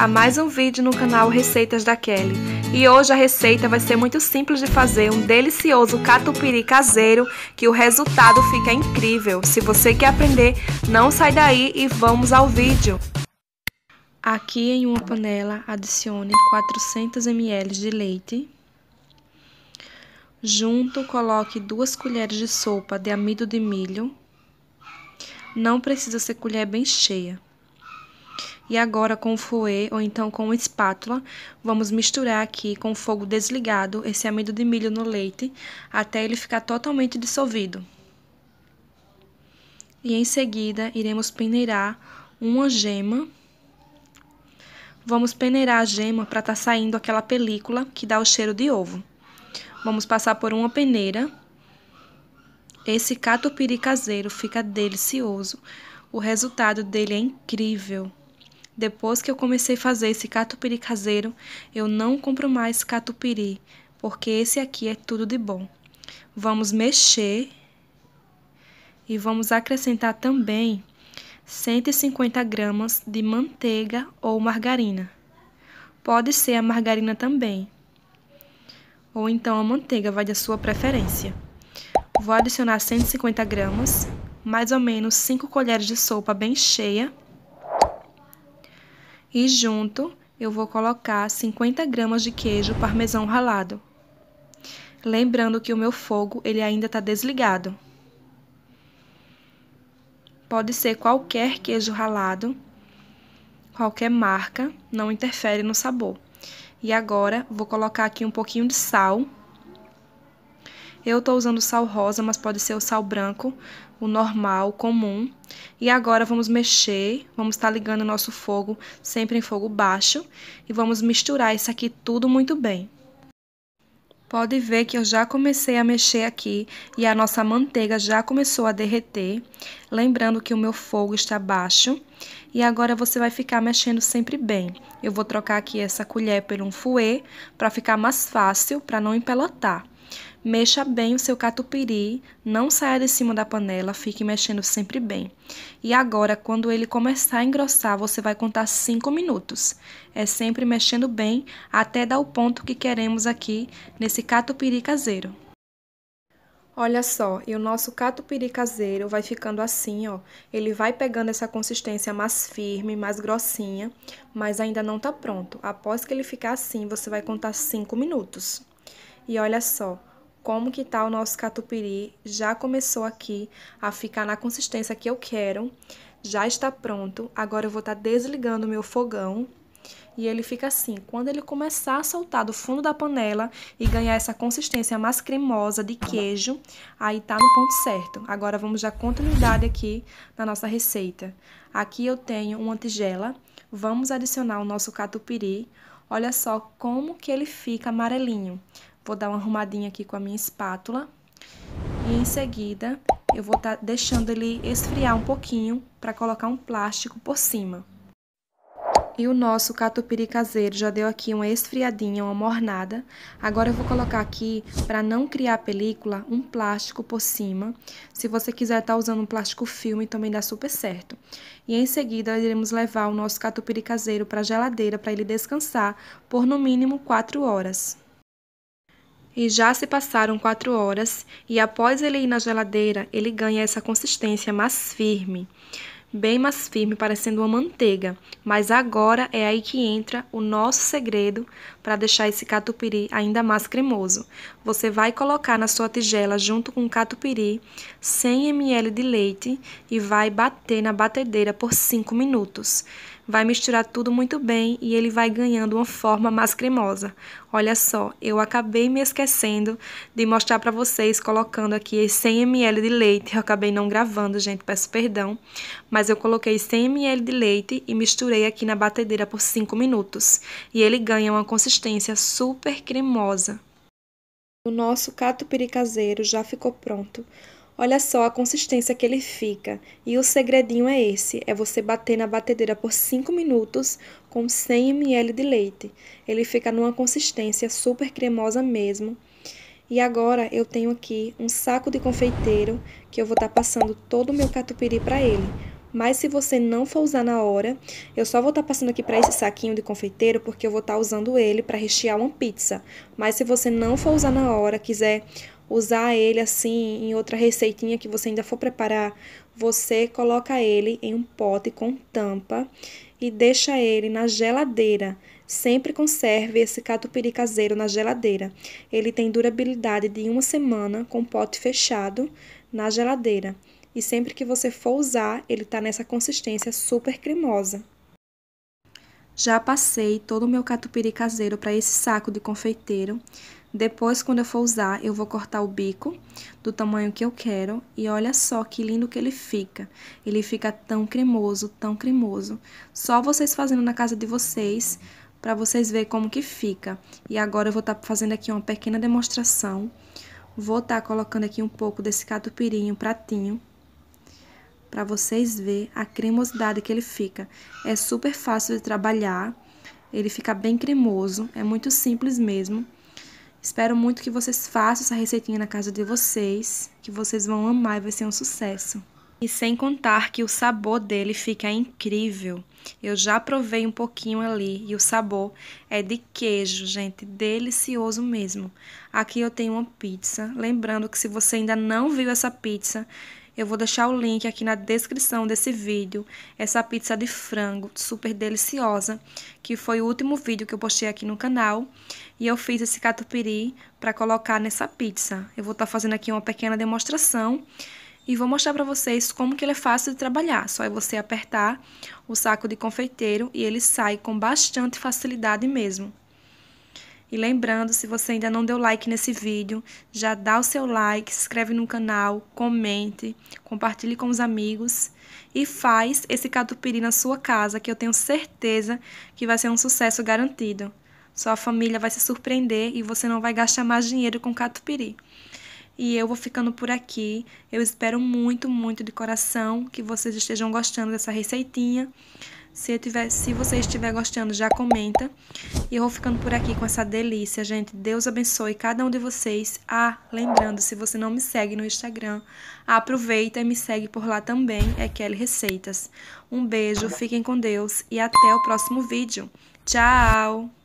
a mais um vídeo no canal Receitas da Kelly. E hoje a receita vai ser muito simples de fazer, um delicioso catupiry caseiro, que o resultado fica incrível. Se você quer aprender, não sai daí e vamos ao vídeo. Aqui em uma panela adicione 400 ml de leite. Junto coloque duas colheres de sopa de amido de milho. Não precisa ser colher bem cheia. E agora com o fouet ou então com uma espátula, vamos misturar aqui com fogo desligado esse amido de milho no leite até ele ficar totalmente dissolvido. E em seguida iremos peneirar uma gema. Vamos peneirar a gema para estar tá saindo aquela película que dá o cheiro de ovo. Vamos passar por uma peneira. Esse catupiry caseiro fica delicioso. O resultado dele é incrível. Depois que eu comecei a fazer esse catupiry caseiro, eu não compro mais catupiry, porque esse aqui é tudo de bom. Vamos mexer e vamos acrescentar também 150 gramas de manteiga ou margarina. Pode ser a margarina também, ou então a manteiga, vai da sua preferência. Vou adicionar 150 gramas, mais ou menos 5 colheres de sopa bem cheia e junto eu vou colocar 50 gramas de queijo parmesão ralado. Lembrando que o meu fogo ele ainda está desligado. Pode ser qualquer queijo ralado, qualquer marca, não interfere no sabor. E agora vou colocar aqui um pouquinho de sal eu estou usando sal rosa, mas pode ser o sal branco, o normal, comum. E agora vamos mexer, vamos estar tá ligando o nosso fogo sempre em fogo baixo e vamos misturar isso aqui tudo muito bem. Pode ver que eu já comecei a mexer aqui e a nossa manteiga já começou a derreter. Lembrando que o meu fogo está baixo. E agora você vai ficar mexendo sempre bem. Eu vou trocar aqui essa colher por um fouet para ficar mais fácil, para não empelotar. Mexa bem o seu catupiry, não saia de cima da panela, fique mexendo sempre bem. E agora, quando ele começar a engrossar, você vai contar 5 minutos. É sempre mexendo bem até dar o ponto que queremos aqui nesse catupiry caseiro. Olha só, e o nosso catupiry caseiro vai ficando assim, ó. Ele vai pegando essa consistência mais firme, mais grossinha, mas ainda não tá pronto. Após que ele ficar assim, você vai contar 5 minutos. E olha só, como que tá o nosso catupiry. Já começou aqui a ficar na consistência que eu quero. Já está pronto. Agora eu vou estar tá desligando o meu fogão. E ele fica assim, quando ele começar a soltar do fundo da panela e ganhar essa consistência mais cremosa de queijo, aí tá no ponto certo. Agora vamos dar continuidade aqui na nossa receita. Aqui eu tenho uma tigela, vamos adicionar o nosso catupiry. Olha só como que ele fica amarelinho. Vou dar uma arrumadinha aqui com a minha espátula. E em seguida, eu vou estar tá deixando ele esfriar um pouquinho para colocar um plástico por cima. E o nosso catupiry caseiro já deu aqui uma esfriadinha, uma mornada. Agora eu vou colocar aqui, para não criar película, um plástico por cima. Se você quiser estar tá usando um plástico filme, também dá super certo. E em seguida, iremos levar o nosso catupiry caseiro para a geladeira para ele descansar por no mínimo 4 horas. E já se passaram quatro horas, e após ele ir na geladeira, ele ganha essa consistência mais firme, bem mais firme, parecendo uma manteiga. Mas agora é aí que entra o nosso segredo para deixar esse catupiry ainda mais cremoso. Você vai colocar na sua tigela, junto com o catupiry, 100 ml de leite e vai bater na batedeira por 5 minutos vai misturar tudo muito bem e ele vai ganhando uma forma mais cremosa. Olha só, eu acabei me esquecendo de mostrar para vocês colocando aqui 100 ml de leite. Eu acabei não gravando, gente, peço perdão, mas eu coloquei 100 ml de leite e misturei aqui na batedeira por 5 minutos e ele ganha uma consistência super cremosa. O nosso catupiry caseiro já ficou pronto. Olha só a consistência que ele fica. E o segredinho é esse: é você bater na batedeira por 5 minutos com 100 ml de leite. Ele fica numa consistência super cremosa mesmo. E agora eu tenho aqui um saco de confeiteiro que eu vou estar tá passando todo o meu catupiry para ele. Mas se você não for usar na hora, eu só vou estar tá passando aqui para esse saquinho de confeiteiro porque eu vou estar tá usando ele para rechear uma pizza. Mas se você não for usar na hora, quiser usar ele assim em outra receitinha que você ainda for preparar, você coloca ele em um pote com tampa e deixa ele na geladeira. Sempre conserve esse catupiry caseiro na geladeira. Ele tem durabilidade de uma semana com pote fechado na geladeira. E sempre que você for usar, ele tá nessa consistência super cremosa. Já passei todo o meu catupiry caseiro para esse saco de confeiteiro. Depois, quando eu for usar, eu vou cortar o bico do tamanho que eu quero. E olha só que lindo que ele fica. Ele fica tão cremoso, tão cremoso. Só vocês fazendo na casa de vocês, para vocês verem como que fica. E agora eu vou estar tá fazendo aqui uma pequena demonstração. Vou estar tá colocando aqui um pouco desse catupiry em um pratinho para vocês ver a cremosidade que ele fica. É super fácil de trabalhar, ele fica bem cremoso, é muito simples mesmo. Espero muito que vocês façam essa receitinha na casa de vocês, que vocês vão amar e vai ser um sucesso. E sem contar que o sabor dele fica incrível. Eu já provei um pouquinho ali e o sabor é de queijo, gente, delicioso mesmo. Aqui eu tenho uma pizza, lembrando que se você ainda não viu essa pizza, eu vou deixar o link aqui na descrição desse vídeo. Essa pizza de frango super deliciosa, que foi o último vídeo que eu postei aqui no canal. E eu fiz esse catupiry para colocar nessa pizza. Eu vou estar tá fazendo aqui uma pequena demonstração e vou mostrar para vocês como que ele é fácil de trabalhar. Só é você apertar o saco de confeiteiro e ele sai com bastante facilidade mesmo. E lembrando, se você ainda não deu like nesse vídeo, já dá o seu like, se inscreve no canal, comente, compartilhe com os amigos e faz esse catupiry na sua casa, que eu tenho certeza que vai ser um sucesso garantido. Sua família vai se surpreender e você não vai gastar mais dinheiro com catupiry. E eu vou ficando por aqui. Eu espero muito, muito de coração que vocês estejam gostando dessa receitinha. Se, tiver, se você estiver gostando, já comenta. E eu vou ficando por aqui com essa delícia, gente. Deus abençoe cada um de vocês. Ah, lembrando, se você não me segue no Instagram, aproveita e me segue por lá também, é Kelly Receitas. Um beijo, fiquem com Deus e até o próximo vídeo. Tchau!